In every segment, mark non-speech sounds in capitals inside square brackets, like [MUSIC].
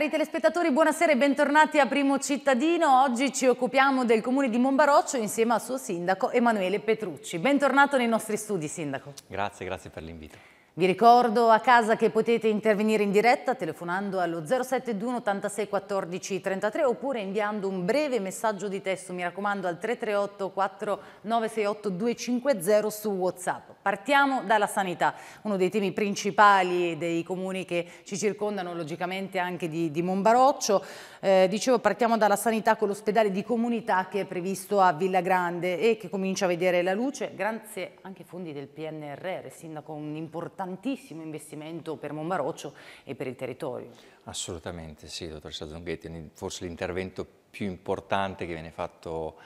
Cari telespettatori, buonasera e bentornati a Primo Cittadino. Oggi ci occupiamo del comune di Monbaroccio insieme al suo sindaco Emanuele Petrucci. Bentornato nei nostri studi, sindaco. Grazie, grazie per l'invito. Vi ricordo a casa che potete intervenire in diretta telefonando allo 0721 86 14 33 oppure inviando un breve messaggio di testo, mi raccomando, al 338 4968 250 su WhatsApp. Partiamo dalla sanità, uno dei temi principali dei comuni che ci circondano, logicamente anche di, di Monbaroccio. Eh, dicevo, partiamo dalla sanità con l'ospedale di comunità che è previsto a Villa Grande e che comincia a vedere la luce grazie anche ai fondi del PNRR, sindaco un importante importantissimo investimento per Monmaroccio e per il territorio. Assolutamente sì, dottoressa Zonghetti, forse l'intervento più importante che viene fatto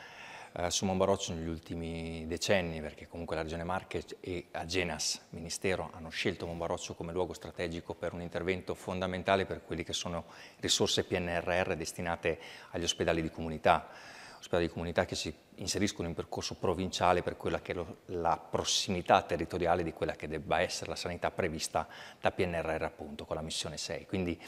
eh, su Monbaroccio negli ultimi decenni, perché comunque la Regione Marche e Agenas, Ministero, hanno scelto Monbaroccio come luogo strategico per un intervento fondamentale per quelle che sono risorse PNRR destinate agli ospedali di comunità ospedali di comunità che si inseriscono in un percorso provinciale per quella che è lo, la prossimità territoriale di quella che debba essere la sanità prevista da PNRR appunto con la missione 6. Quindi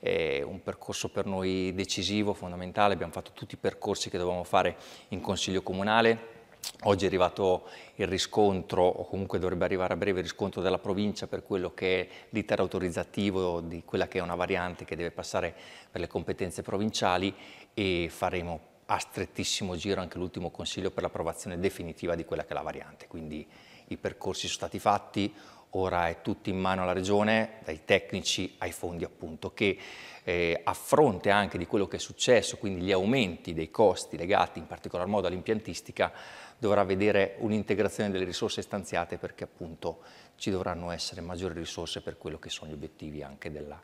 è eh, un percorso per noi decisivo, fondamentale, abbiamo fatto tutti i percorsi che dovevamo fare in Consiglio Comunale, Oggi è arrivato il riscontro, o comunque dovrebbe arrivare a breve il riscontro della provincia per quello che è l'iter autorizzativo di quella che è una variante che deve passare per le competenze provinciali e faremo a strettissimo giro anche l'ultimo consiglio per l'approvazione definitiva di quella che è la variante, quindi i percorsi sono stati fatti, ora è tutto in mano alla Regione, dai tecnici ai fondi appunto, che eh, a fronte anche di quello che è successo, quindi gli aumenti dei costi legati in particolar modo all'impiantistica, dovrà vedere un'integrazione delle risorse stanziate perché appunto ci dovranno essere maggiori risorse per quello che sono gli obiettivi anche della,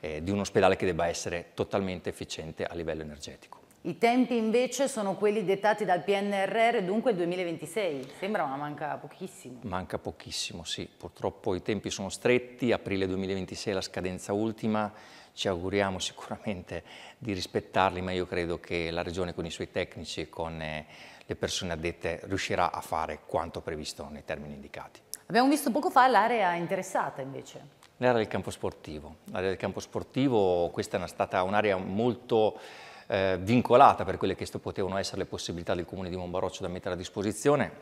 eh, di un ospedale che debba essere totalmente efficiente a livello energetico. I tempi invece sono quelli dettati dal PNRR, dunque 2026. Sembra ma manca pochissimo. Manca pochissimo, sì. Purtroppo i tempi sono stretti, aprile 2026 è la scadenza ultima, ci auguriamo sicuramente di rispettarli, ma io credo che la Regione con i suoi tecnici e con eh, le persone addette riuscirà a fare quanto previsto nei termini indicati. Abbiamo visto poco fa l'area interessata invece. L'area del campo sportivo. L'area del campo sportivo, questa è stata un'area molto eh, vincolata per quelle che potevano essere le possibilità del Comune di Monbaroccio da mettere a disposizione,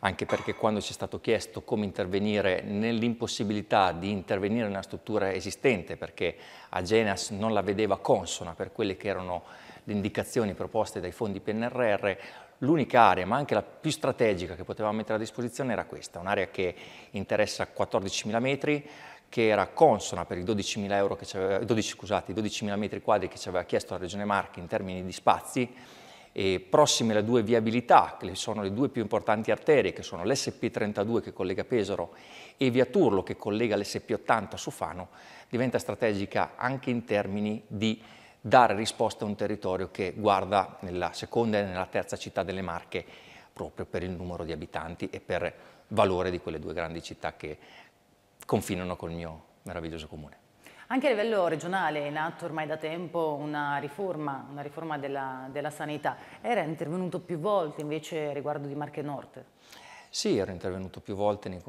anche perché quando ci è stato chiesto come intervenire nell'impossibilità di intervenire nella struttura esistente, perché Agenas non la vedeva consona per quelle che erano le indicazioni proposte dai fondi PNRR, l'unica area, ma anche la più strategica che potevamo mettere a disposizione era questa, un'area che interessa 14.000 metri, che era consona per i 12.000 euro 12, scusate, 12.000 metri quadri che ci aveva chiesto la Regione Marche in termini di spazi, e prossime le due viabilità, che sono le due più importanti arterie, che sono l'SP32 che collega Pesaro e Via Turlo che collega l'SP80 a Sufano, diventa strategica anche in termini di dare risposta a un territorio che guarda nella seconda e nella terza città delle Marche proprio per il numero di abitanti e per valore di quelle due grandi città che confinano col mio meraviglioso comune. Anche a livello regionale è in ormai da tempo una riforma, una riforma della, della, sanità. Era intervenuto più volte invece riguardo di Marche Nord? Sì, ero intervenuto più volte in,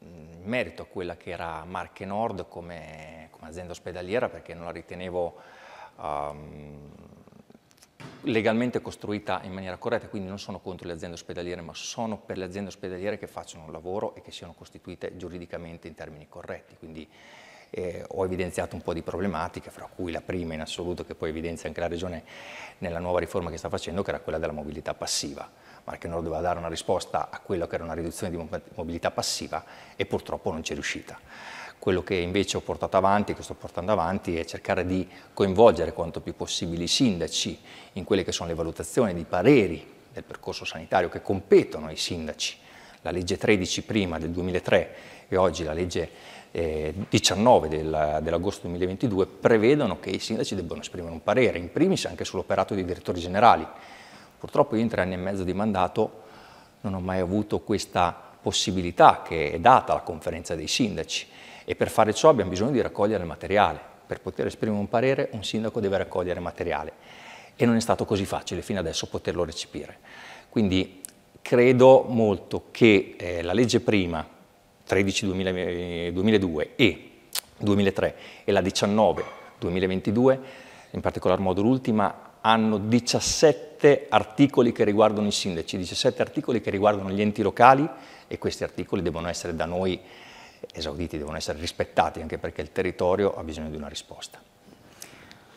in merito a quella che era Marche Nord come, come azienda ospedaliera perché non la ritenevo um, legalmente costruita in maniera corretta, quindi non sono contro le aziende ospedaliere, ma sono per le aziende ospedaliere che facciano un lavoro e che siano costituite giuridicamente in termini corretti. Quindi eh, ho evidenziato un po' di problematiche, fra cui la prima in assoluto che poi evidenzia anche la Regione nella nuova riforma che sta facendo, che era quella della mobilità passiva, ma che non doveva dare una risposta a quello che era una riduzione di mobilità passiva e purtroppo non ci è riuscita. Quello che invece ho portato avanti, che sto portando avanti, è cercare di coinvolgere quanto più possibile i sindaci in quelle che sono le valutazioni di pareri del percorso sanitario che competono ai sindaci. La legge 13 prima del 2003 e oggi la legge eh, 19 del, dell'agosto 2022 prevedono che i sindaci debbano esprimere un parere, in primis anche sull'operato dei direttori generali. Purtroppo io in tre anni e mezzo di mandato non ho mai avuto questa possibilità che è data alla conferenza dei sindaci e per fare ciò abbiamo bisogno di raccogliere materiale. Per poter esprimere un parere un sindaco deve raccogliere materiale e non è stato così facile fino adesso poterlo recepire. Quindi credo molto che eh, la legge prima 13 2002 e 2003 e la 19 2022, in particolar modo l'ultima, hanno 17 articoli che riguardano i sindaci, 17 articoli che riguardano gli enti locali e questi articoli devono essere da noi esauditi, devono essere rispettati anche perché il territorio ha bisogno di una risposta.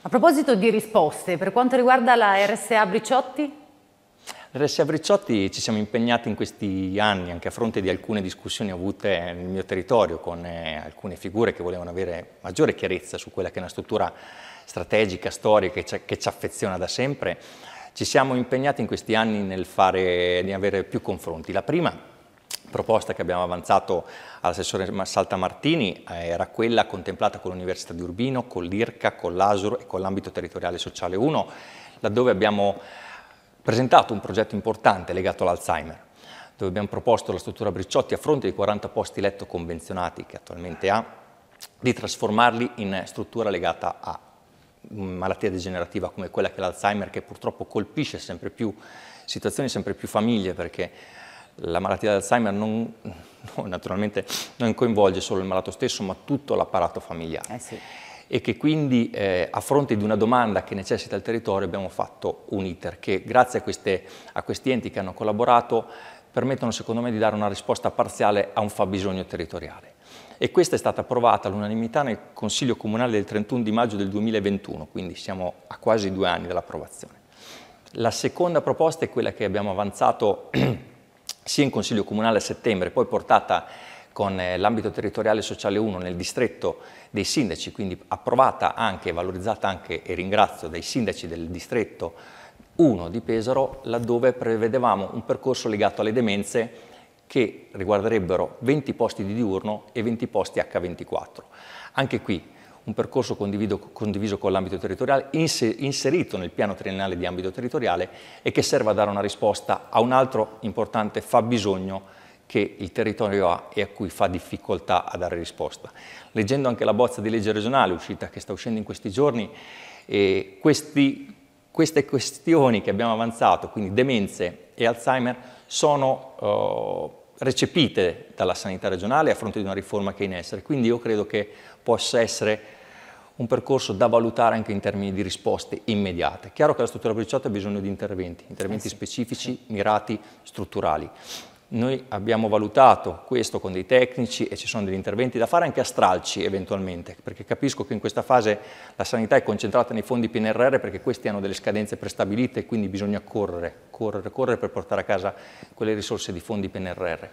A proposito di risposte, per quanto riguarda la RSA Briciotti? L'RSA Briciotti ci siamo impegnati in questi anni anche a fronte di alcune discussioni avute nel mio territorio con eh, alcune figure che volevano avere maggiore chiarezza su quella che è una struttura strategica, storica che ci, affeziona da sempre. Ci siamo impegnati in questi anni nel fare, di avere più confronti. La prima proposta che abbiamo avanzato all'assessore Salta Martini eh, era quella contemplata con l'Università di Urbino, con l'IRCA, con l'ASUR e con l'ambito territoriale sociale 1, laddove abbiamo presentato un progetto importante legato all'Alzheimer, dove abbiamo proposto alla struttura Bricciotti, a fronte dei 40 posti letto convenzionati che attualmente ha, di trasformarli in struttura legata a malattia degenerativa come quella che è l'Alzheimer, che purtroppo colpisce sempre più situazioni, sempre più famiglie, perché la malattia d'Alzheimer non, no, naturalmente non coinvolge solo il malato stesso, ma tutto l'apparato familiare. Eh sì. E che quindi eh, a fronte di una domanda che necessita il territorio abbiamo fatto un ITER che grazie a, queste, a questi enti che hanno collaborato permettono secondo me di dare una risposta parziale a un fabbisogno territoriale e questa è stata approvata all'unanimità nel Consiglio Comunale del 31 di maggio del 2021, quindi siamo a quasi due anni dall'approvazione. La seconda proposta è quella che abbiamo avanzato [CLEARS THROAT] sia in Consiglio Comunale a settembre, poi portata con eh, l'ambito territoriale sociale 1 nel distretto dei sindaci, quindi approvata anche e valorizzata anche, e ringrazio, dai sindaci del distretto 1 di Pesaro, laddove prevedevamo un percorso legato alle demenze che riguarderebbero 20 posti di diurno e 20 posti H24. Anche qui un percorso condiviso con l'ambito territoriale, inserito nel piano triennale di ambito territoriale e che serva a dare una risposta a un altro importante fabbisogno che il territorio ha e a cui fa difficoltà a dare risposta. Leggendo anche la bozza di legge regionale uscita, che sta uscendo in questi giorni, eh, questi, queste questioni che abbiamo avanzato, quindi demenze e Alzheimer, sono eh, recepite dalla sanità regionale a fronte di una riforma che è in essere. Quindi io credo che possa essere un percorso da valutare anche in termini di risposte immediate. Chiaro che la struttura bruciata ha bisogno di interventi, interventi eh sì, specifici, sì. mirati, strutturali. Noi abbiamo valutato questo con dei tecnici e ci sono degli interventi da fare anche a stralci eventualmente, perché capisco che in questa fase la sanità è concentrata nei fondi PNRR perché questi hanno delle scadenze prestabilite e quindi bisogna correre, correre, correre per portare a casa quelle risorse di fondi PNRR.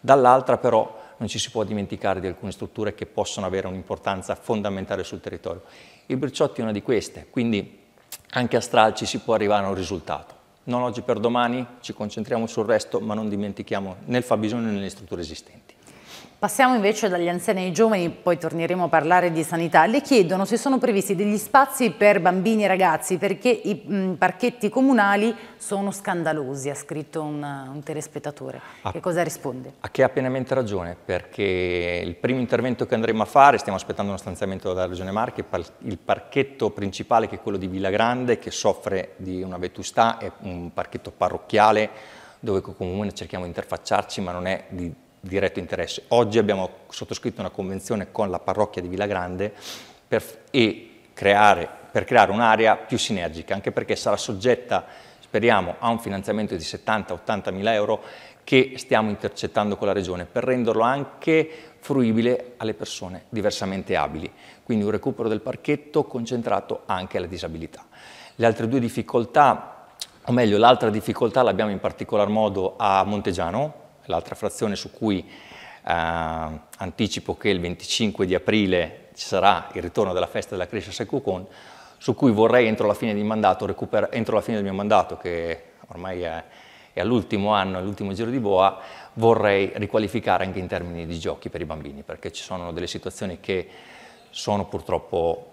Dall'altra però non ci si può dimenticare di alcune strutture che possono avere un'importanza fondamentale sul territorio. Il Briciotti è una di queste, quindi anche a stralci si può arrivare a un risultato non oggi per domani, ci concentriamo sul resto, ma non dimentichiamo né il fabbisogno né le strutture esistenti. Passiamo invece dagli anziani ai giovani, poi torneremo a parlare di sanità. Le chiedono se sono previsti degli spazi per bambini e ragazzi perché i parchetti comunali sono scandalosi, ha scritto un, un telespettatore. Ah, che cosa risponde? A che ha pienamente ragione, perché il primo intervento che andremo a fare, stiamo aspettando uno stanziamento dalla Regione Marche, il parchetto principale che è quello di Villa Grande, che soffre di una vetustà, è un parchetto parrocchiale dove come comune cerchiamo di interfacciarci ma non è di diretto interesse. Oggi abbiamo sottoscritto una convenzione con la parrocchia di Villa Grande per, creare, per creare un'area più sinergica, anche perché sarà soggetta, speriamo, a un finanziamento di 70-80 mila euro che stiamo intercettando con la Regione per renderlo anche fruibile alle persone diversamente abili. Quindi un recupero del parchetto concentrato anche alla disabilità. Le altre due difficoltà, o meglio l'altra difficoltà l'abbiamo in particolar modo a Montegiano, l'altra frazione su cui eh, anticipo che il 25 di aprile ci sarà il ritorno della festa della crescita Secucon, su cui vorrei entro la fine, mandato, entro la fine del mio mandato, che ormai è, è all'ultimo anno, all'ultimo giro di boa, vorrei riqualificare anche in termini di giochi per i bambini, perché ci sono delle situazioni che sono purtroppo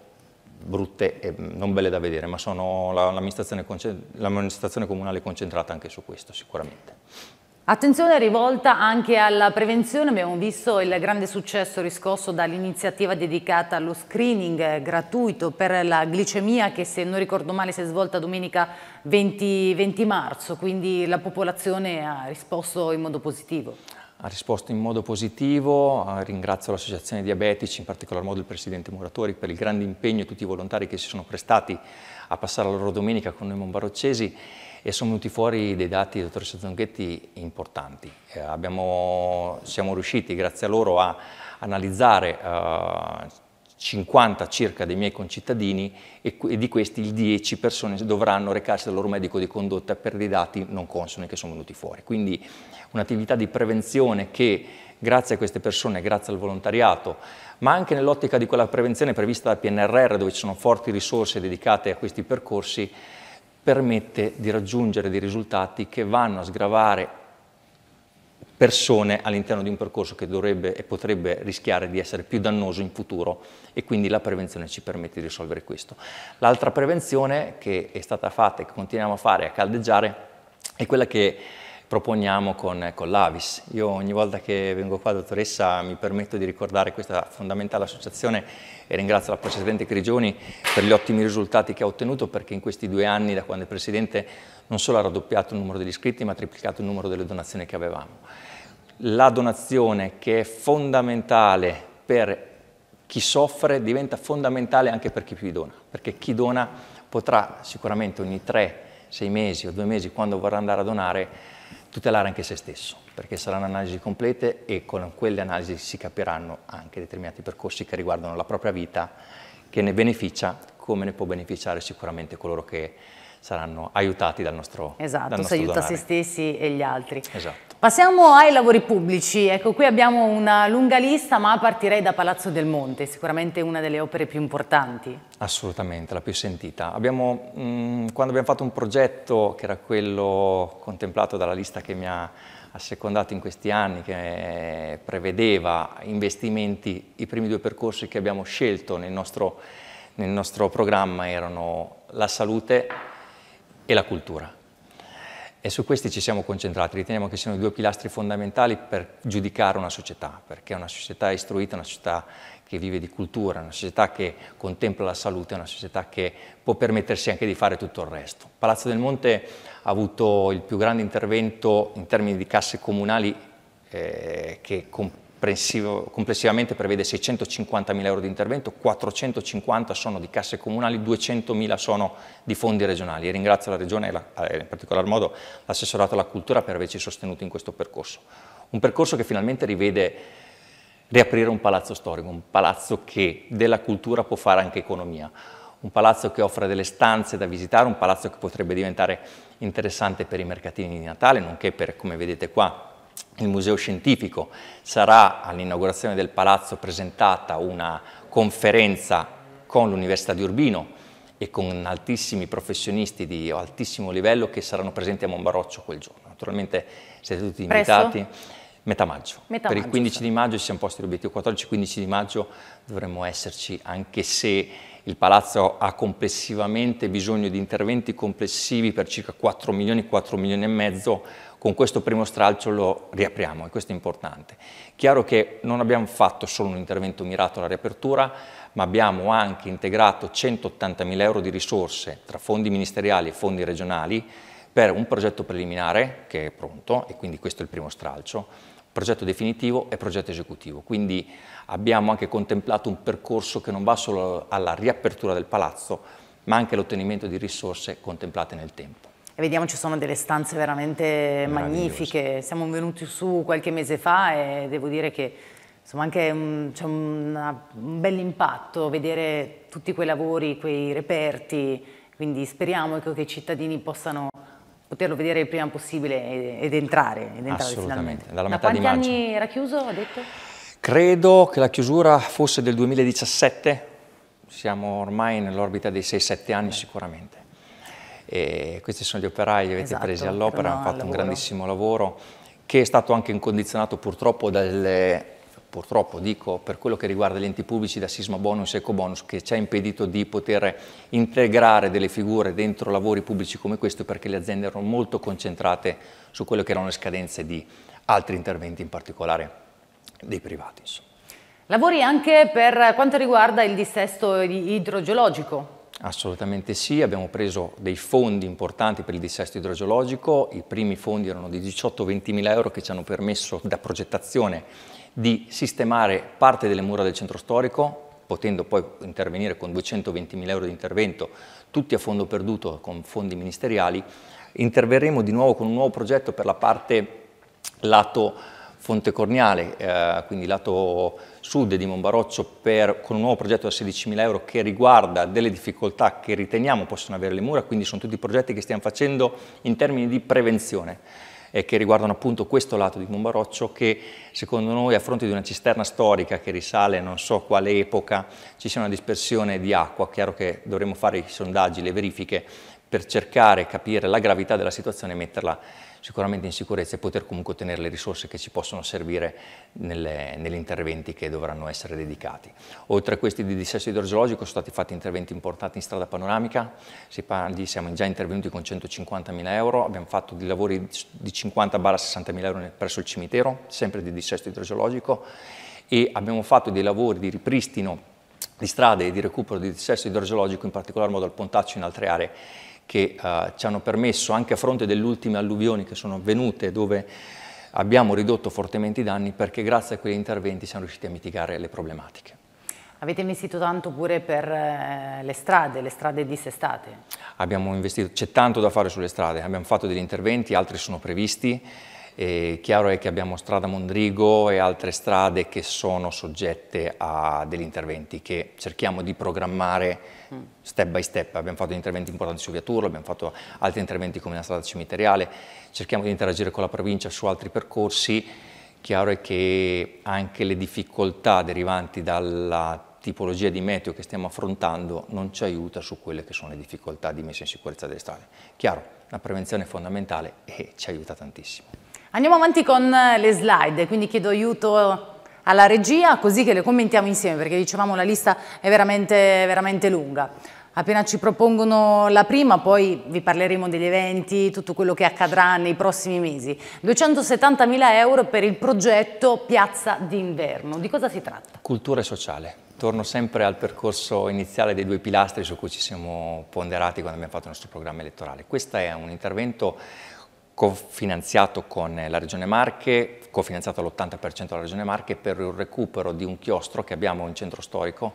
brutte e mm, non belle da vedere, ma sono l'amministrazione comunale concentrata anche su questo sicuramente. Attenzione rivolta anche alla prevenzione, abbiamo visto il grande successo riscosso dall'iniziativa dedicata allo screening gratuito per la glicemia che se non ricordo male si è svolta domenica 20, 20 marzo, quindi la popolazione ha risposto in modo positivo ha risposto in modo positivo, eh, ringrazio l'Associazione Diabetici, in particolar modo il Presidente Muratori per il grande impegno e tutti i volontari che si sono prestati a passare la loro domenica con noi Monbaroccesi e sono venuti fuori dei dati, dottoressa Zonghetti, importanti. Eh, abbiamo, siamo riusciti, grazie a loro, a analizzare eh, 50 circa dei miei concittadini e, di questi il 10 persone dovranno recarsi dal loro medico di condotta per dei dati non consoni che sono venuti fuori. Quindi un'attività di prevenzione che grazie a queste persone, grazie al volontariato, ma anche nell'ottica di quella prevenzione prevista dal PNRR dove ci sono forti risorse dedicate a questi percorsi, permette di raggiungere dei risultati che vanno a sgravare persone all'interno di un percorso che dovrebbe e potrebbe rischiare di essere più dannoso in futuro e quindi la prevenzione ci permette di risolvere questo. L'altra prevenzione che è stata fatta e che continuiamo a fare, a caldeggiare, è quella che proponiamo con, con l'Avis. Io ogni volta che vengo qua, dottoressa, mi permetto di ricordare questa fondamentale associazione e ringrazio la Presidente Grigioni per gli ottimi risultati che ha ottenuto perché in questi due anni, da quando è Presidente, non solo ha raddoppiato il numero degli iscritti, ma ha triplicato il numero delle donazioni che avevamo. La donazione che è fondamentale per chi soffre diventa fondamentale anche per chi più dona, perché chi dona potrà sicuramente ogni 3, 6 mesi o due mesi, quando vorrà andare a donare, tutelare anche se stesso, perché saranno analisi complete e con quelle analisi si capiranno anche determinati percorsi che riguardano la propria vita, che ne beneficia come ne può beneficiare sicuramente coloro che saranno aiutati dal nostro Esatto, dal nostro si aiuta donare. se stessi e gli altri. Esatto. Passiamo ai lavori pubblici, ecco qui abbiamo una lunga lista ma partirei da Palazzo del Monte, sicuramente una delle opere più importanti. Assolutamente, la più sentita. Abbiamo, mh, mm, quando abbiamo fatto un progetto che era quello contemplato dalla lista che mi ha assecondato in questi anni che prevedeva investimenti, i primi due percorsi che abbiamo scelto nel nostro, nel nostro programma erano la salute e la cultura. E su questi ci siamo concentrati, riteniamo che siano i due pilastri fondamentali per giudicare una società, perché una società istruita, una società che vive di cultura, una società che contempla la salute, una società che può permettersi anche di fare tutto il resto. Palazzo del Monte ha avuto il più grande intervento in termini di casse comunali eh, che comp- complessivamente prevede 650 mila euro di intervento, 450 sono di casse comunali, 200 mila sono di fondi regionali. ringrazio la Regione e eh, in particolar modo l'assessorato alla cultura per averci sostenuto in questo percorso. Un percorso che finalmente rivede riaprire un palazzo storico, un palazzo che della cultura può fare anche economia un palazzo che offre delle stanze da visitare, un palazzo che potrebbe diventare interessante per i mercatini di Natale, nonché per, come vedete qua, il Museo Scientifico. Sarà all'inaugurazione del palazzo presentata una conferenza con l'Università di Urbino e con altissimi professionisti di altissimo livello che saranno presenti a Monbaroccio quel giorno. Naturalmente siete tutti invitati. Presto? Metà maggio. Metà per maggio, il 15 sì. di maggio ci siamo posti l'obiettivo 14-15 di maggio dovremmo esserci anche se il palazzo ha complessivamente bisogno di interventi complessivi per circa 4 milioni, 4 milioni e mezzo con questo primo stralcio lo riapriamo e questo è importante. Chiaro che non abbiamo fatto solo un intervento mirato alla riapertura, ma abbiamo anche integrato 180.000 euro di risorse tra fondi ministeriali e fondi regionali per un progetto preliminare che è pronto e quindi questo è il primo stralcio, progetto definitivo e progetto esecutivo. Quindi abbiamo anche contemplato un percorso che non va solo alla riapertura del palazzo, ma anche all'ottenimento di risorse contemplate nel tempo e vediamo ci sono delle stanze veramente magnifiche. Siamo venuti su qualche mese fa e devo dire che insomma anche c'è un, un bel impatto vedere tutti quei lavori, quei reperti, quindi speriamo che, che i cittadini possano poterlo vedere il prima possibile ed, entrare, ed entrare Assolutamente, dalla metà di maggio. Da quanti anni era chiuso, ha detto? Credo che la chiusura fosse del 2017, siamo ormai nell'orbita dei 6-7 anni sicuramente. E questi sono gli operai che avete esatto, presi all'opera, hanno fatto un grandissimo lavoro che è stato anche incondizionato purtroppo dalle purtroppo dico per quello che riguarda gli enti pubblici da sisma bonus e eco bonus che ci ha impedito di poter integrare delle figure dentro lavori pubblici come questo perché le aziende erano molto concentrate su quelle che erano le scadenze di altri interventi in particolare dei privati. Insomma. Lavori anche per quanto riguarda il dissesto idrogeologico. Assolutamente sì, abbiamo preso dei fondi importanti per il dissesto idrogeologico, i primi fondi erano di 18-20 mila euro che ci hanno permesso da progettazione di sistemare parte delle mura del centro storico, potendo poi intervenire con 220 mila euro di intervento, tutti a fondo perduto con fondi ministeriali, interverremo di nuovo con un nuovo progetto per la parte lato Fonte Corniale, eh, quindi lato sud di Monbaroccio, per, con un nuovo progetto da 16.000 euro che riguarda delle difficoltà che riteniamo possono avere le mura, quindi sono tutti progetti che stiamo facendo in termini di prevenzione e eh, che riguardano appunto questo lato di Monbaroccio che secondo noi a fronte di una cisterna storica che risale non so quale epoca ci sia una dispersione di acqua, chiaro che dovremo fare i sondaggi, le verifiche per cercare, capire la gravità della situazione e metterla sicuramente in sicurezza e poter comunque ottenere le risorse che ci possono servire nelle, negli interventi che dovranno essere dedicati. Oltre a questi di dissesto idrogeologico sono stati fatti interventi importanti in strada panoramica, parli, siamo già intervenuti con 150.000 euro, abbiamo fatto dei lavori di 50-60.000 euro presso il cimitero, sempre di dissesto idrogeologico, e abbiamo fatto dei lavori di ripristino di strade e di recupero di dissesto idrogeologico, in particolar modo al Pontaccio in altre aree che eh, ci hanno permesso, anche a fronte delle ultime alluvioni che sono avvenute, dove abbiamo ridotto fortemente i danni, perché grazie a quegli interventi siamo riusciti a mitigare le problematiche. Avete investito tanto pure per eh, le strade, le strade dissestate? Abbiamo investito, c'è tanto da fare sulle strade, abbiamo fatto degli interventi, altri sono previsti, eh, chiaro è che abbiamo Strada Mondrigo e altre strade che sono soggette a degli interventi che cerchiamo di programmare mm. step by step. Abbiamo fatto interventi importanti su Viaturlo, abbiamo fatto altri interventi come la strada cimiteriale, cerchiamo di interagire con la provincia su altri percorsi. Chiaro è che anche le difficoltà derivanti dalla tipologia di meteo che stiamo affrontando non ci aiuta su quelle che sono le difficoltà di messa in sicurezza delle strade. Chiaro, la prevenzione è fondamentale e ci aiuta tantissimo. Andiamo avanti con eh, le slide, quindi chiedo aiuto alla regia così che le commentiamo insieme perché dicevamo la lista è veramente, veramente lunga. Appena ci propongono la prima, poi vi parleremo degli eventi, tutto quello che accadrà nei prossimi mesi. 270.000 euro per il progetto Piazza d'Inverno. Di cosa si tratta? Cultura e sociale. Torno sempre al percorso iniziale dei due pilastri su cui ci siamo ponderati quando abbiamo fatto il nostro programma elettorale. Questo è un intervento cofinanziato con la Regione Marche, cofinanziato all'80% dalla Regione Marche per il recupero di un chiostro che abbiamo in centro storico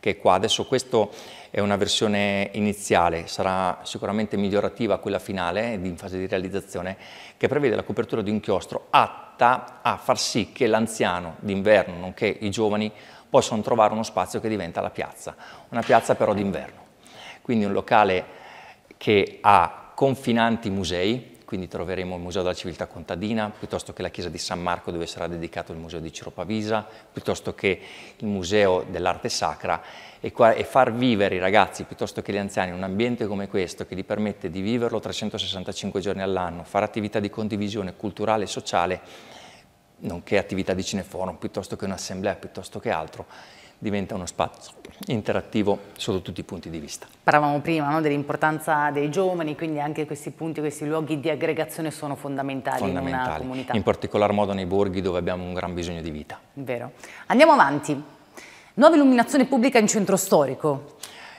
che è qua. Adesso questa è una versione iniziale, sarà sicuramente migliorativa a quella finale in fase di realizzazione che prevede la copertura di un chiostro atta a far sì che l'anziano d'inverno nonché i giovani possano trovare uno spazio che diventa la piazza, una piazza però d'inverno. Quindi un locale che ha confinanti musei, quindi troveremo il Museo della Civiltà Contadina, piuttosto che la Chiesa di San Marco dove sarà dedicato il Museo di Ciro Pavisa, piuttosto che il Museo dell'Arte Sacra e, e far vivere i ragazzi piuttosto che gli anziani in un ambiente come questo che gli permette di viverlo 365 giorni all'anno, fare attività di condivisione culturale e sociale, nonché attività di cineforum, piuttosto che un'assemblea, piuttosto che altro, diventa uno spazio interattivo sotto tutti i punti di vista. Parlavamo prima no, dell'importanza dei giovani, quindi anche questi punti, questi luoghi di aggregazione sono fondamentali, fondamentali, in una comunità. In particolar modo nei borghi dove abbiamo un gran bisogno di vita. Vero. Andiamo avanti. Nuova illuminazione pubblica in centro storico.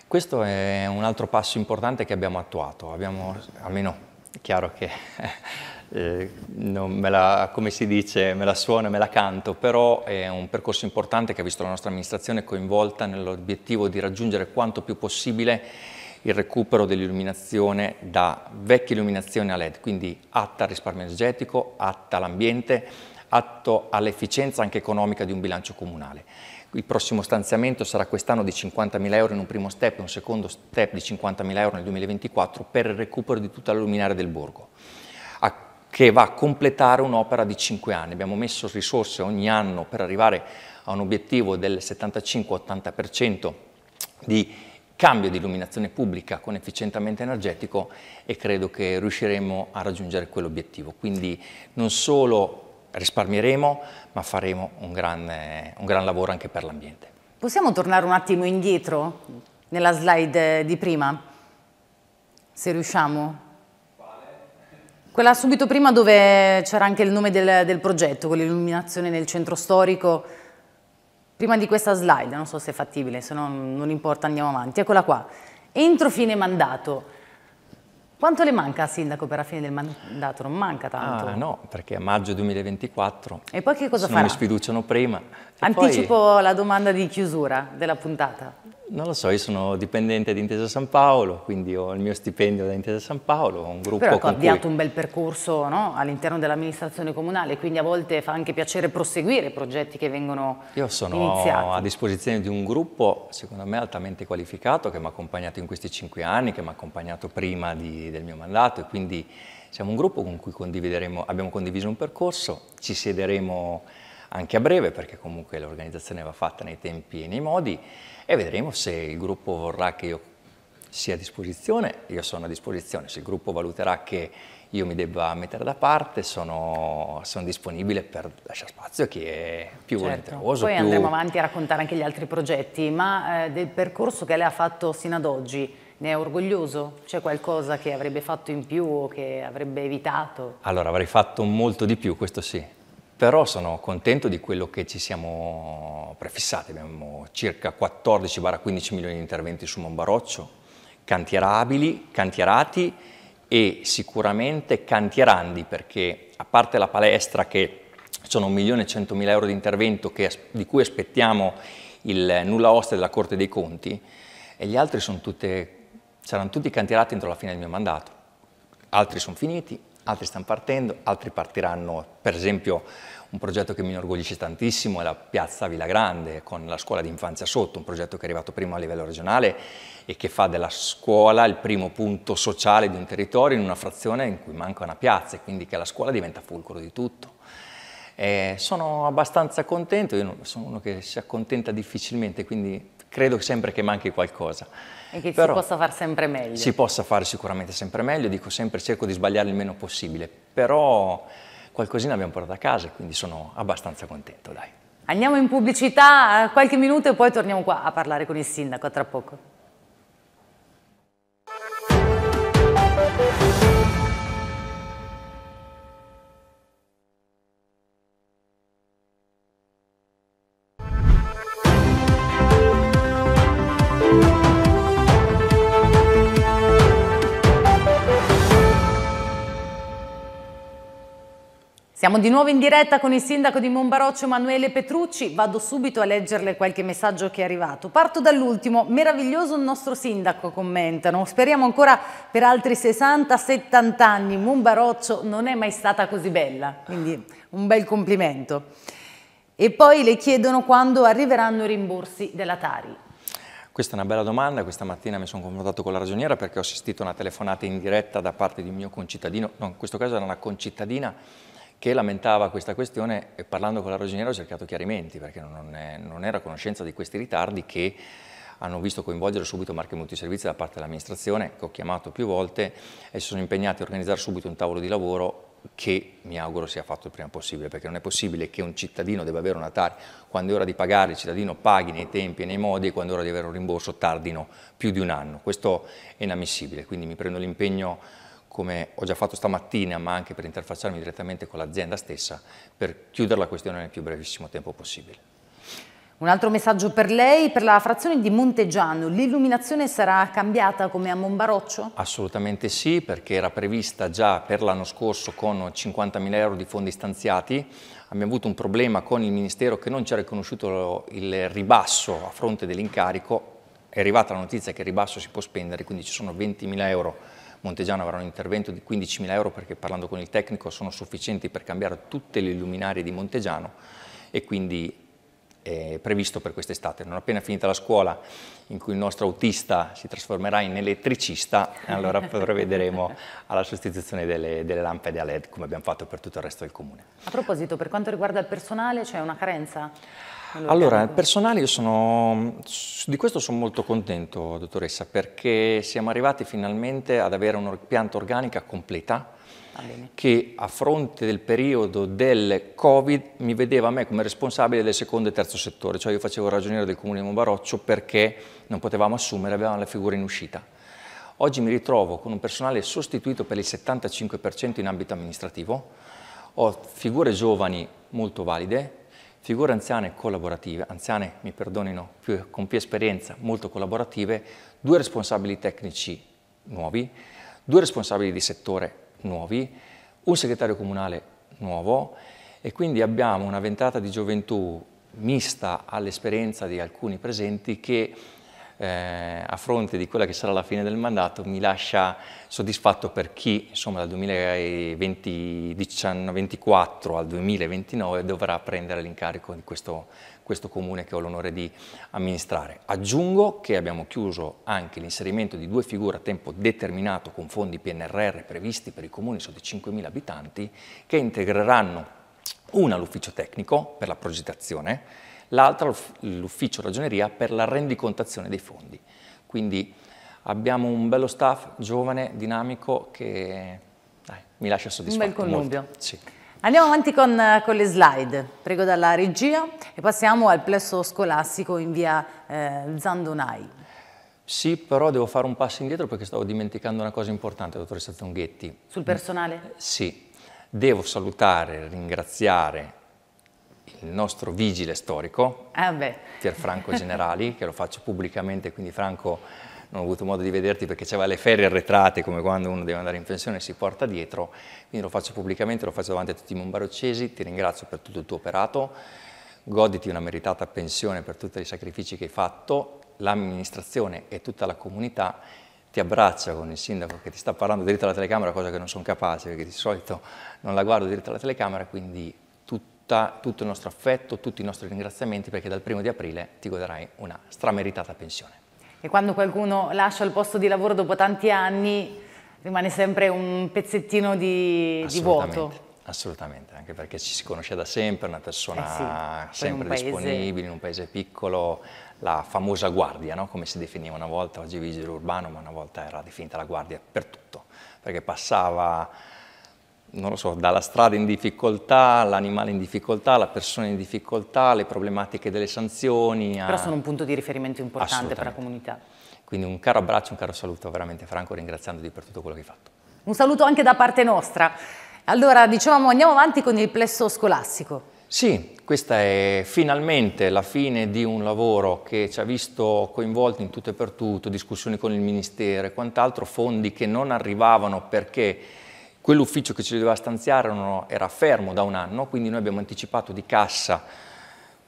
Questo è un altro passo importante che abbiamo attuato. Abbiamo, almeno è chiaro che [LAUGHS] eh, me la, come si dice, me la suono e me la canto, però è un percorso importante che ha visto la nostra amministrazione coinvolta nell'obiettivo di raggiungere quanto più possibile il recupero dell'illuminazione da vecchia illuminazione a LED, quindi atta al risparmio energetico, atta all'ambiente, atto all'efficienza anche economica di un bilancio comunale. Il prossimo stanziamento sarà quest'anno di 50.000 euro in un primo step e un secondo step di 50.000 euro nel 2024 per il recupero di tutta la luminaria del borgo che va a completare un'opera di 5 anni. Abbiamo messo risorse ogni anno per arrivare a un obiettivo del 75-80% di cambio di illuminazione pubblica con efficientamento energetico e credo che riusciremo a raggiungere quell'obiettivo. Quindi non solo risparmieremo, ma faremo un gran, un gran lavoro anche per l'ambiente. Possiamo tornare un attimo indietro nella slide di prima, se riusciamo? Quella subito prima dove c'era anche il nome del, del progetto, con l'illuminazione nel centro storico, prima di questa slide, non so se è fattibile, se no non importa, andiamo avanti, eccola qua. Entro fine mandato. Quanto le manca al sindaco per la fine del mandato? Non manca ah, tanto. Ah, no, perché a maggio 2024. E poi che cosa farà? Se non mi sfiduciano prima. Anticipo poi... la domanda di chiusura della puntata. Non lo so, io sono dipendente di Intesa San Paolo, quindi ho il mio stipendio da Intesa San Paolo, ho un gruppo Però ecco, con avviato cui... un bel percorso no? all'interno dell'amministrazione comunale, quindi a volte fa anche piacere proseguire progetti che vengono Io sono iniziati. a disposizione di un gruppo, secondo me, altamente qualificato, che mi ha accompagnato in questi cinque anni, che mi ha accompagnato prima di, del mio mandato e quindi siamo un gruppo con cui abbiamo condiviso un percorso, ci siederemo anche a breve perché comunque l'organizzazione va fatta nei tempi e nei modi e vedremo se il gruppo vorrà che io sia a disposizione, io sono a disposizione, se il gruppo valuterà che io mi debba mettere da parte, sono, sono disponibile per lasciare spazio a chi è più certo. volenteroso. Poi più... andremo avanti a raccontare anche gli altri progetti, ma eh, del percorso che lei ha fatto sino ad oggi, ne è orgoglioso? C'è qualcosa che avrebbe fatto in più o che avrebbe evitato? Allora, avrei fatto molto di più, questo sì però sono contento di quello che ci siamo prefissati, abbiamo circa 14-15 milioni di interventi su Monbaroccio, cantierabili, cantierati e sicuramente cantierandi perché a parte la palestra che sono 1.100.000 euro di intervento che, di cui aspettiamo il nulla oste della Corte dei Conti e gli altri sono tutte, saranno tutti cantierati entro la fine del mio mandato, altri sono finiti, altri stanno partendo, altri partiranno. Per esempio un progetto che mi inorgoglisce tantissimo è la piazza Villa Grande con la scuola di infanzia sotto, un progetto che è arrivato prima a livello regionale e che fa della scuola il primo punto sociale di un territorio in una frazione in cui manca una piazza e quindi che la scuola diventa fulcro di tutto. Eh, sono abbastanza contento, io sono uno che si accontenta difficilmente, quindi credo sempre che manchi qualcosa. E che però si possa fare sempre meglio. Si possa fare sicuramente sempre meglio, dico sempre cerco di sbagliare il meno possibile, però qualcosina abbiamo portato a casa e quindi sono abbastanza contento, dai. Andiamo in pubblicità eh, qualche minuto e poi torniamo qua a parlare con il sindaco, tra poco. Siamo di nuovo in diretta con il sindaco di Monbaroccio Emanuele Petrucci, vado subito a leggerle qualche messaggio che è arrivato. Parto dall'ultimo, meraviglioso il nostro sindaco, commentano, speriamo ancora per altri 60-70 anni, Monbaroccio non è mai stata così bella, quindi un bel complimento. E poi le chiedono quando arriveranno i rimborsi della Tari. Questa è una bella domanda, questa mattina mi sono confrontato con la ragioniera perché ho assistito a una telefonata in diretta da parte di un mio concittadino, no, in questo caso era una concittadina che lamentava questa questione e parlando con la Roginiera ho cercato chiarimenti perché non, è, non era a conoscenza di questi ritardi che hanno visto coinvolgere subito Marche Multiservizi da parte dell'amministrazione che ho chiamato più volte e si sono impegnati a organizzare subito un tavolo di lavoro che mi auguro sia fatto il prima possibile, perché non è possibile che un cittadino debba avere una TARI quando è ora di pagare, il cittadino paghi nei tempi e nei modi e quando è ora di avere un rimborso tardino più di un anno. Questo è inammissibile, quindi mi prendo l'impegno come ho già fatto stamattina, ma anche per interfacciarmi direttamente con l'azienda stessa, per chiudere la questione nel più brevissimo tempo possibile. Un altro messaggio per lei, per la frazione di Montegiano, l'illuminazione sarà cambiata come a Monbaroccio? Assolutamente sì, perché era prevista già per l'anno scorso con 50.000 euro di fondi stanziati, abbiamo avuto un problema con il Ministero che non ci ha riconosciuto il ribasso a fronte dell'incarico, è arrivata la notizia che il ribasso si può spendere, quindi ci sono 20.000 euro Montegiano avrà un intervento di 15.000 euro perché parlando con il tecnico sono sufficienti per cambiare tutte le luminarie di Montegiano e quindi è previsto per quest'estate. Non appena finita la scuola in cui il nostro autista si trasformerà in elettricista, [LAUGHS] allora provvederemo alla sostituzione delle, delle, lampade a LED come abbiamo fatto per tutto il resto del comune. A proposito, per quanto riguarda il personale c'è una carenza? Ah, allora, personale io sono, di questo sono molto contento, dottoressa, perché siamo arrivati finalmente ad avere una pianta organica completa ah, che a fronte del periodo del Covid mi vedeva a me come responsabile del secondo e terzo settore, cioè io facevo il ragioniere del comune di Monbaroccio perché non potevamo assumere, avevamo la figura in uscita. Oggi mi ritrovo con un personale sostituito per il 75% in ambito amministrativo, ho figure giovani molto valide, Figure anziane collaborative, anziane, mi perdonino, più, con più esperienza, molto collaborative, due responsabili tecnici nuovi, due responsabili di settore nuovi, un segretario comunale nuovo e quindi abbiamo una ventata di gioventù mista all'esperienza di alcuni presenti che eh, a fronte di quella che sarà la fine del mandato mi lascia soddisfatto per chi insomma, dal 2024 al 2029 dovrà prendere l'incarico di questo, questo comune che ho l'onore di amministrare. Aggiungo che abbiamo chiuso anche l'inserimento di due figure a tempo determinato con fondi PNRR previsti per i comuni sotto i 5.000 abitanti che integreranno una l'ufficio tecnico per la progettazione l'altra l'ufficio ragioneria per la rendicontazione dei fondi. Quindi abbiamo un bello staff giovane, dinamico, che dai, mi lascia soddisfatto. Un bel connubio. Sì. Andiamo avanti con, con, le slide, prego dalla regia, e passiamo al plesso scolastico in via eh, Zandonai. Sì, però devo fare un passo indietro perché stavo dimenticando una cosa importante, dottoressa Zonghetti. Sul personale? Sì. Devo salutare, ringraziare il nostro vigile storico, ah Pierfranco [LAUGHS] Generali, che lo faccio pubblicamente, quindi Franco non ho avuto modo di vederti perché c'aveva le ferie arretrate, come quando uno deve andare in pensione e si porta dietro, quindi lo faccio pubblicamente, lo faccio davanti a tutti i mombarocesi, ti ringrazio per tutto il tuo operato, goditi una meritata pensione per tutti i sacrifici che hai fatto, l'amministrazione e tutta la comunità ti abbraccia con il sindaco che ti sta parlando diritto alla telecamera, cosa che non sono capace perché di solito non la guardo diritto alla telecamera, quindi tutta, tutto il nostro affetto, tutti i nostri ringraziamenti perché dal primo di aprile ti goderai una strameritata pensione. E quando qualcuno lascia il posto di lavoro dopo tanti anni rimane sempre un pezzettino di, di vuoto. Assolutamente, anche perché ci si conosce da sempre, una persona eh sì, sempre un disponibile, paese... in un paese piccolo, la famosa guardia, no? come si definiva una volta, oggi vigile urbano, ma una volta era definita la guardia per tutto, perché passava non lo so, dalla strada in difficoltà, l'animale in difficoltà, la persona in difficoltà, le problematiche delle sanzioni. Però sono un punto di riferimento importante per la comunità. Quindi un caro abbraccio, un caro saluto veramente Franco, ringraziandoti per tutto quello che hai fatto. Un saluto anche da parte nostra. Allora, diciamo, andiamo avanti con il plesso scolastico. Sì, questa è finalmente la fine di un lavoro che ci ha visto coinvolti in tutto e per tutto, discussioni con il Ministero e quant'altro, fondi che non arrivavano perché Quell'ufficio che ce ci doveva stanziare era fermo da un anno, quindi noi abbiamo anticipato di cassa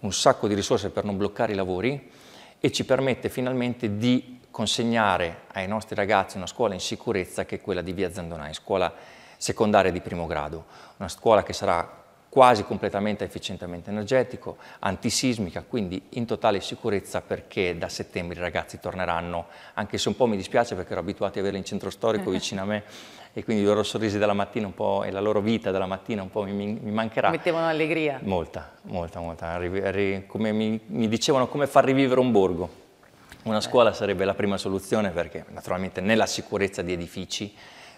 un sacco di risorse per non bloccare i lavori e ci permette finalmente di consegnare ai nostri ragazzi una scuola in sicurezza che è quella di Via Zandonai, scuola secondaria di primo grado, una scuola che sarà quasi completamente efficientemente efficientamento energetico, antisismica, quindi in totale sicurezza perché da settembre i ragazzi torneranno, anche se un po' mi dispiace perché ero abituati a averli in centro storico eh. vicino a me, e quindi i loro sorrisi della mattina e la loro vita della mattina un po' mi, mi mancherà. Mettevano allegria? Molta, molta, molta. Come mi, mi dicevano come far rivivere un borgo. Una eh. scuola sarebbe la prima soluzione perché naturalmente nella sicurezza di edifici,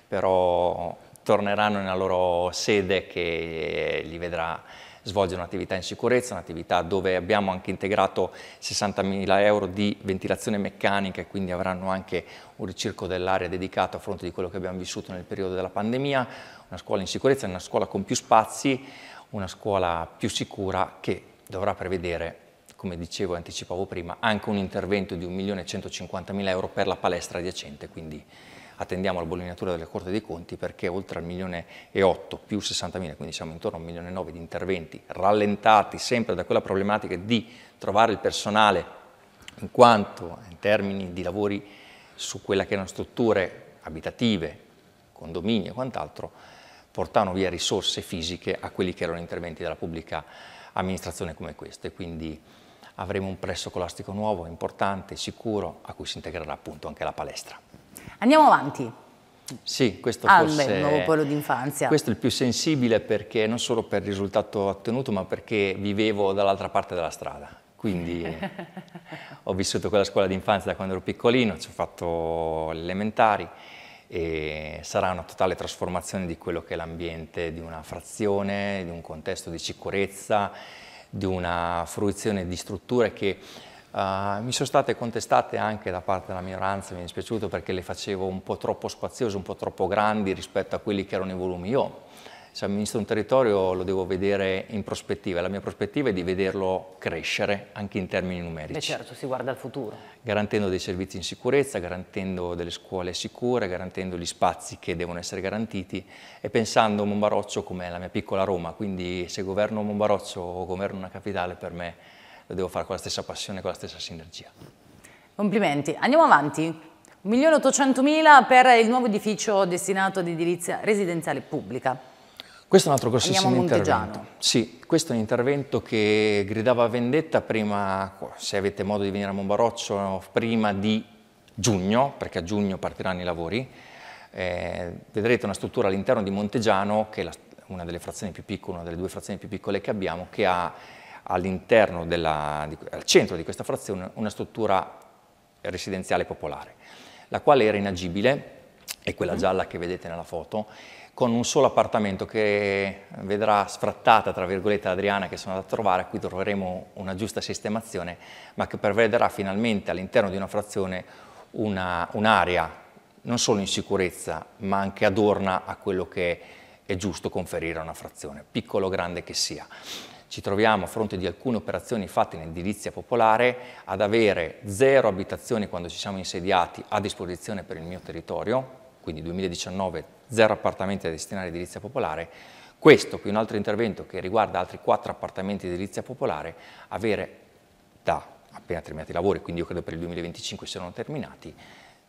però torneranno nella loro sede che li vedrà svolgere un'attività in sicurezza, un'attività dove abbiamo anche integrato 60.000 euro di ventilazione meccanica e quindi avranno anche un ricirco dell'area dedicato a fronte di quello che abbiamo vissuto nel periodo della pandemia, una scuola in sicurezza, una scuola con più spazi, una scuola più sicura che dovrà prevedere come dicevo e anticipavo prima, anche un intervento di 1.150.000 euro per la palestra adiacente, quindi attendiamo la bollinatura della Corte dei Conti perché oltre al milione e 8 più 60.000, quindi siamo intorno a un milione e 9 di interventi rallentati sempre da quella problematica di trovare il personale in quanto in termini di lavori su quella che erano strutture abitative, condomini e quant'altro, portavano via risorse fisiche a quelli che erano interventi della pubblica amministrazione come questo e Quindi avremo un presso scolastico nuovo, importante, sicuro, a cui si integrerà appunto anche la palestra. Andiamo avanti. Sì, questo ah, forse beh, nuovo polo d'infanzia. Questo è il più sensibile perché non solo per il risultato ottenuto, ma perché vivevo dall'altra parte della strada. Quindi [LAUGHS] ho vissuto quella scuola d'infanzia da quando ero piccolino, ci ho fatto le elementari e sarà una totale trasformazione di quello che è l'ambiente di una frazione, di un contesto di sicurezza, di una fruizione di strutture che Uh, mi sono state contestate anche da parte della minoranza, mi è dispiaciuto perché le facevo un po' troppo spaziose, un po' troppo grandi rispetto a quelli che erano i volumi. Io, se amministro un territorio, lo devo vedere in prospettiva. La mia prospettiva è di vederlo crescere anche in termini numerici. E certo, si guarda al futuro. Garantendo dei servizi in sicurezza, garantendo delle scuole sicure, garantendo gli spazi che devono essere garantiti e pensando a Monbaroccio come la mia piccola Roma. Quindi se governo Monbaroccio o governo una capitale per me lo devo fare con la stessa passione, con la stessa sinergia. Complimenti. Andiamo avanti. 1.800.000 per il nuovo edificio destinato ad edilizia residenziale pubblica. Questo è un altro grossissimo intervento. Sì, questo è un intervento che gridava vendetta prima, se avete modo di venire a Monbaroccio, prima di giugno, perché a giugno partiranno i lavori. Eh, vedrete una struttura all'interno di Montegiano, che è la, una delle frazioni più piccole, una delle due frazioni più piccole che abbiamo, che ha all'interno, al centro di questa frazione, una struttura residenziale popolare, la quale era inagibile, è quella mm-hmm. gialla che vedete nella foto, con un solo appartamento che vedrà sfrattata, tra virgolette, Adriana che sono andata a trovare, qui troveremo una giusta sistemazione, ma che prevederà finalmente all'interno di una frazione un'area un non solo in sicurezza, ma anche adorna a quello che è giusto conferire a una frazione, piccolo o grande che sia ci troviamo a fronte di alcune operazioni fatte in edilizia popolare ad avere zero abitazioni quando ci siamo insediati a disposizione per il mio territorio, quindi 2019 zero appartamenti da destinare a edilizia popolare, questo più un altro intervento che riguarda altri quattro appartamenti di edilizia popolare, avere da appena terminati i lavori, quindi io credo per il 2025 siano terminati,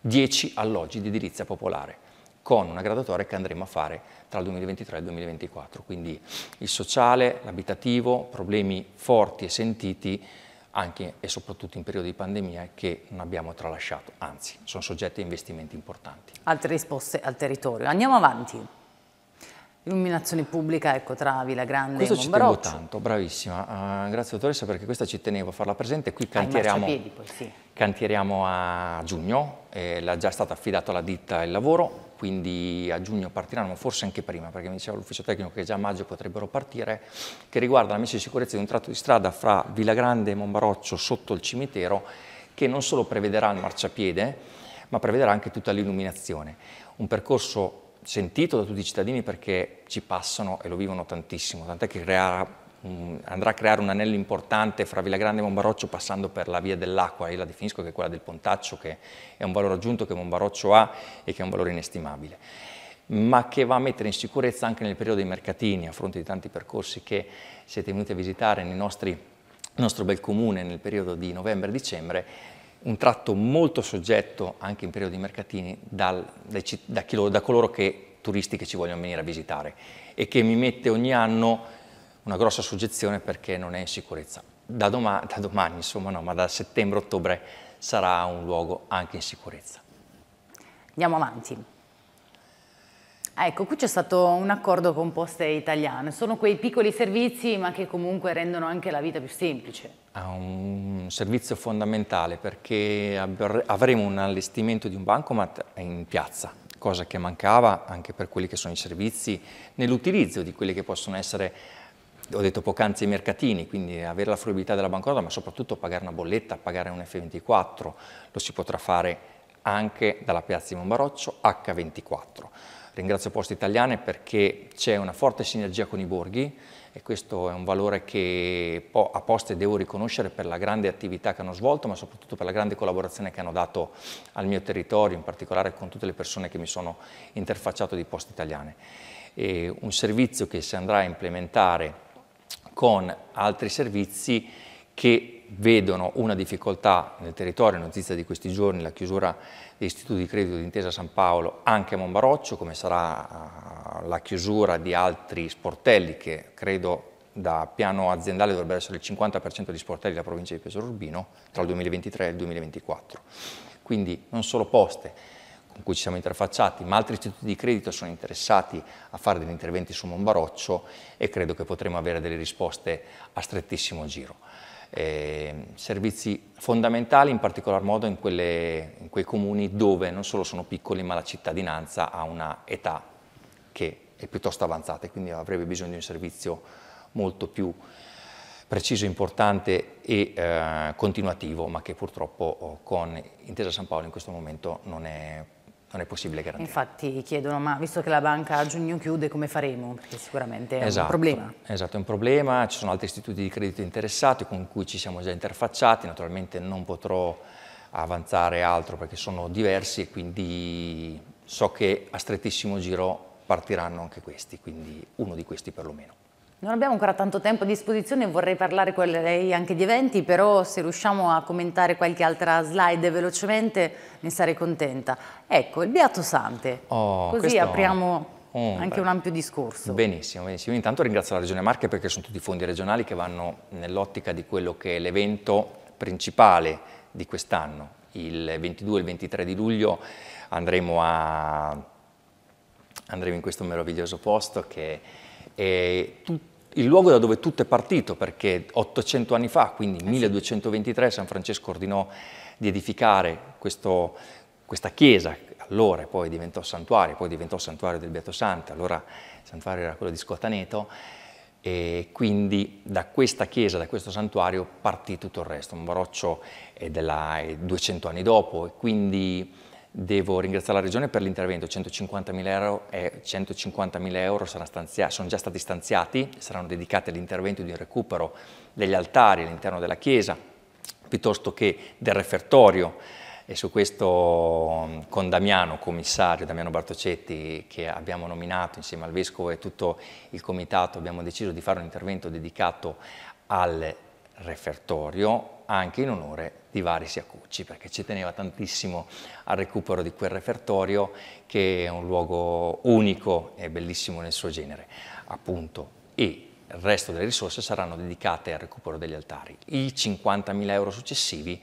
10 alloggi di edilizia popolare con una graduatoria che andremo a fare tra il 2023 e il 2024. Quindi il sociale, l'abitativo, problemi forti e sentiti anche e soprattutto in periodo di pandemia che non abbiamo tralasciato, anzi sono soggetti a investimenti importanti. Altre risposte al territorio. Andiamo avanti. Illuminazione pubblica, ecco, tra Villa Grande Questo e Monbaroccio. Questo ci tengo tanto, bravissima. Uh, grazie dottoressa perché questa ci tenevo a farla presente. Qui ah, cantieriamo... Poi, sì. Cantieriamo a giugno, eh, è già stato affidato alla ditta il lavoro, quindi a giugno partiranno, forse anche prima, perché mi diceva l'ufficio tecnico che già a maggio potrebbero partire, che riguarda la messa in sicurezza di un tratto di strada fra Villa Grande e Monbaroccio sotto il cimitero, che non solo prevederà il marciapiede, ma prevederà anche tutta l'illuminazione. Un percorso sentito da tutti i cittadini perché ci passano e lo vivono tantissimo, tant'è che crea Mm, andrà a creare un anello importante fra Villa Grande e Monbaroccio passando per la via dell'acqua, io la definisco che è quella del Pontaccio, che è un valore aggiunto che Monbaroccio ha e che è un valore inestimabile ma che va a mettere in sicurezza anche nel periodo dei mercatini, a fronte di tanti percorsi che siete venuti a visitare nel nostro bel comune nel periodo di novembre-dicembre, un tratto molto soggetto anche in periodo di mercatini dal, dai, da, chi, da coloro che turisti che ci vogliono venire a visitare e che mi mette ogni anno una grossa soggezione perché non è in sicurezza. Da, doma- [LAUGHS] da domani, insomma, no, ma da settembre-ottobre sarà un luogo anche in sicurezza. Andiamo avanti. Ah, ecco, qui c'è stato un accordo con Poste Italiane. Sono quei piccoli servizi, ma che comunque rendono anche la vita più semplice. È un servizio fondamentale perché avremo un allestimento di un bancomat in piazza, cosa che mancava anche per quelli che sono i servizi nell'utilizzo di quelli che possono essere ho detto poc'anzi i mercatini, quindi avere la fruibilità della banconota, ma soprattutto pagare una bolletta, pagare un F24, lo si potrà fare anche dalla piazza di Monbaroccio H24. Ringrazio Poste Italiane perché c'è una forte sinergia con i borghi e questo è un valore che a Poste devo riconoscere per la grande attività che hanno svolto ma soprattutto per la grande collaborazione che hanno dato al mio territorio, in particolare con tutte le persone che mi sono interfacciato di Poste Italiane. E un servizio che si andrà a implementare con altri servizi che vedono una difficoltà nel territorio, notizia di questi giorni la chiusura degli istituti di Credito d'Intesa San Paolo anche a Monbaroccio, come sarà ah, la chiusura di altri sportelli che credo da piano aziendale dovrebbero essere il 50% degli sportelli della provincia di Pesaro Urbino tra il 2023 e il 2024. Quindi non solo poste, in cui ci siamo interfacciati, ma altri istituti di credito sono interessati a fare degli interventi su Monbaroccio e credo che potremo avere delle risposte a strettissimo giro. Eh, servizi fondamentali in particolar modo in, quelle, in quei comuni dove non solo sono piccoli ma la cittadinanza ha una età che è piuttosto avanzata e quindi avrebbe bisogno di un servizio molto più preciso, importante e eh, continuativo, ma che purtroppo oh, con Intesa San Paolo in questo momento non è non è possibile garantire. Infatti chiedono, ma visto che la banca a giugno chiude, come faremo? Perché sicuramente è esatto, un problema. Esatto, è un problema, ci sono altri istituti di credito interessati con cui ci siamo già interfacciati, naturalmente non potrò avanzare altro perché sono diversi e quindi so che a strettissimo giro partiranno anche questi, quindi uno di questi perlomeno. Non abbiamo ancora tanto tempo a disposizione, vorrei parlare con lei anche di eventi, però se riusciamo a commentare qualche altra slide velocemente ne sarei contenta. Ecco, il Beato Sante, oh, così apriamo... Un, anche un ampio discorso. Benissimo, benissimo. Io intanto ringrazio la Regione Marche perché sono tutti i fondi regionali che vanno nell'ottica di quello che è l'evento principale di quest'anno. Il 22 e il 23 di luglio andremo a andremo in questo meraviglioso posto che è tutto il luogo da dove tutto è partito, perché 800 anni fa, quindi 1223, eh San Francesco ordinò di edificare questo, questa chiesa, allora poi diventò santuario, poi diventò santuario del Beato Santo, allora il santuario era quello di Scotaneto, e quindi da questa chiesa, da questo santuario partì tutto il resto. Un baroccio è, della, è 200 anni dopo, e quindi Devo ringraziare la Regione per l'intervento, 150.000 euro, eh, 150 euro sono già stati stanziati, saranno dedicati all'intervento di recupero degli altari all'interno della chiesa, piuttosto che del refertorio e su questo mm, con Damiano, commissario Damiano Bartocetti che abbiamo nominato insieme al Vescovo e tutto il comitato abbiamo deciso di fare un intervento dedicato al refertorio anche in onore di Vari Siacucci, perché ci teneva tantissimo al recupero di quel repertorio che è un luogo unico e bellissimo nel suo genere, appunto. E il resto delle risorse saranno dedicate al recupero degli altari. I 50.000 euro successivi,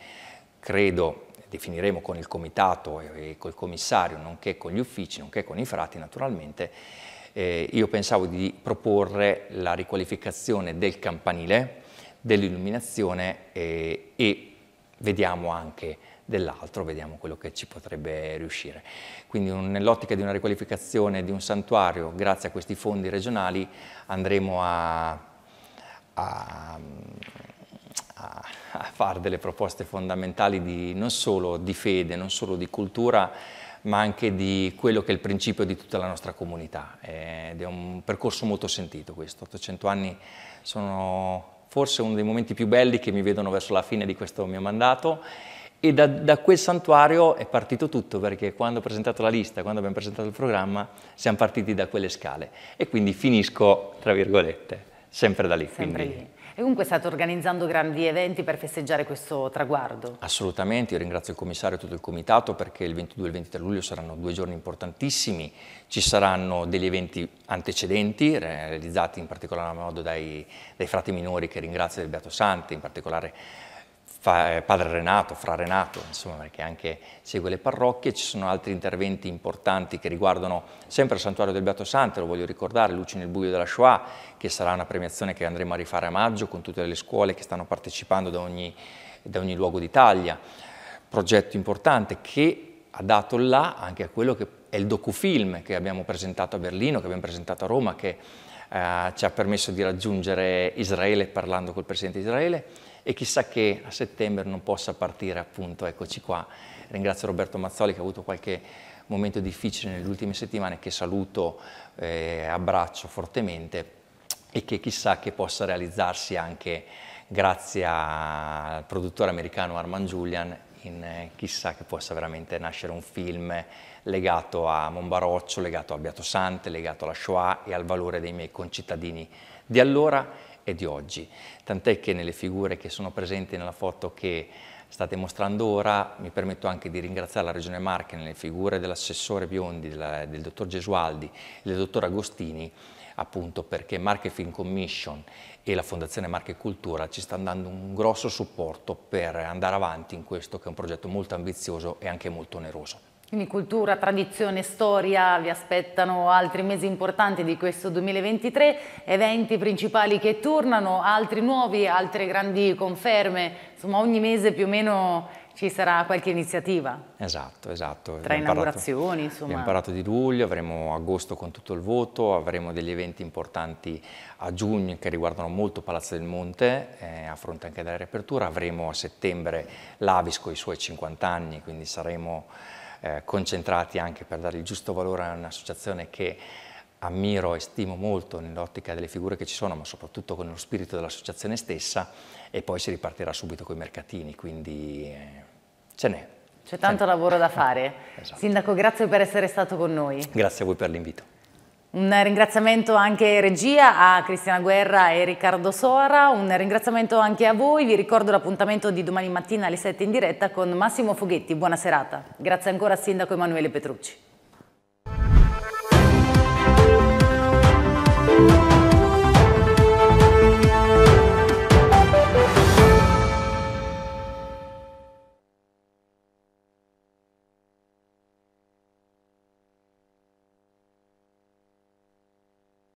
credo, definiremo con il comitato e col commissario, nonché con gli uffici, nonché con i frati naturalmente, eh, io pensavo di proporre la riqualificazione del campanile, dell'illuminazione e, eh, e, vediamo anche dell'altro, vediamo quello che ci potrebbe riuscire. Quindi un, nell'ottica di una riqualificazione di un santuario, grazie a questi fondi regionali, andremo a, a, a, a fare delle proposte fondamentali di, non solo di fede, non solo di cultura, ma anche di quello che è il principio di tutta la nostra comunità. Eh, ed è un percorso molto sentito questo, 800 anni sono forse uno dei momenti più belli che mi vedono verso la fine di questo mio mandato e da, da, quel santuario è partito tutto perché quando ho presentato la lista, quando abbiamo presentato il programma, siamo partiti da quelle scale e quindi finisco, tra virgolette, sempre da lì. Sempre lì. E comunque state organizzando grandi eventi per festeggiare questo traguardo? Assolutamente, io ringrazio il commissario e tutto il comitato perché il 22 e il 23 luglio saranno due giorni importantissimi, ci saranno degli eventi antecedenti realizzati in particolar modo dai, dai frati minori che ringrazio del Beato Santi, in particolare eh, padre Renato, fra Renato, insomma, perché anche segue le parrocchie, ci sono altri interventi importanti che riguardano sempre il santuario del Beato Santo, lo voglio ricordare, Luci nel buio della Shoah, che sarà una premiazione che andremo a rifare a maggio con tutte le scuole che stanno partecipando da ogni, da ogni luogo d'Italia. Progetto importante che ha dato là anche a quello che è il docufilm che abbiamo presentato a Berlino, che abbiamo presentato a Roma, che eh, ci ha permesso di raggiungere Israele parlando col Presidente di Israele, e chissà che a settembre non possa partire appunto, eccoci qua. Ringrazio Roberto Mazzoli che ha avuto qualche momento difficile nelle ultime settimane che saluto, eh, abbraccio fortemente e che chissà che possa realizzarsi anche grazie al produttore americano Arman Julian in eh, chissà che possa veramente nascere un film legato a Monbaroccio, legato a Beato Sante, legato alla Shoah e al valore dei miei concittadini di allora e di oggi. Tant'è che nelle figure che sono presenti nella foto che state mostrando ora, mi permetto anche di ringraziare la Regione Marche nelle figure dell'assessore Biondi, della, del dottor Gesualdi e del dottor Agostini, appunto perché Marche Film Commission e la Fondazione Marche Cultura ci stanno dando un grosso supporto per andare avanti in questo che è un progetto molto ambizioso e anche molto oneroso. Quindi cultura, tradizione, storia, vi aspettano altri mesi importanti di questo 2023, eventi principali che tornano, altri nuovi, altre grandi conferme, insomma ogni mese più o meno ci sarà qualche iniziativa. Esatto, esatto. Tra abbiamo inaugurazioni, parlato, insomma. Abbiamo parlato di luglio, avremo agosto con tutto il voto, avremo degli eventi importanti a giugno che riguardano molto Palazzo del Monte, eh, a fronte anche della riapertura, avremo a settembre l'Avis con i suoi 50 anni, quindi saremo eh, concentrati anche per dare il giusto valore a un'associazione che ammiro e stimo molto nell'ottica delle figure che ci sono, ma soprattutto con lo spirito dell'associazione stessa, e poi si ripartirà subito con i mercatini, quindi eh, ce n'è. C'è tanto lavoro da fare. [LAUGHS] esatto. Sindaco, grazie per essere stato con noi. Grazie a voi per l'invito. Un ringraziamento anche regia a Cristiana Guerra e Riccardo Sora, un ringraziamento anche a voi, vi ricordo l'appuntamento di domani mattina alle 7 in diretta con Massimo Foghetti, buona serata. Grazie ancora al Sindaco Emanuele Petrucci.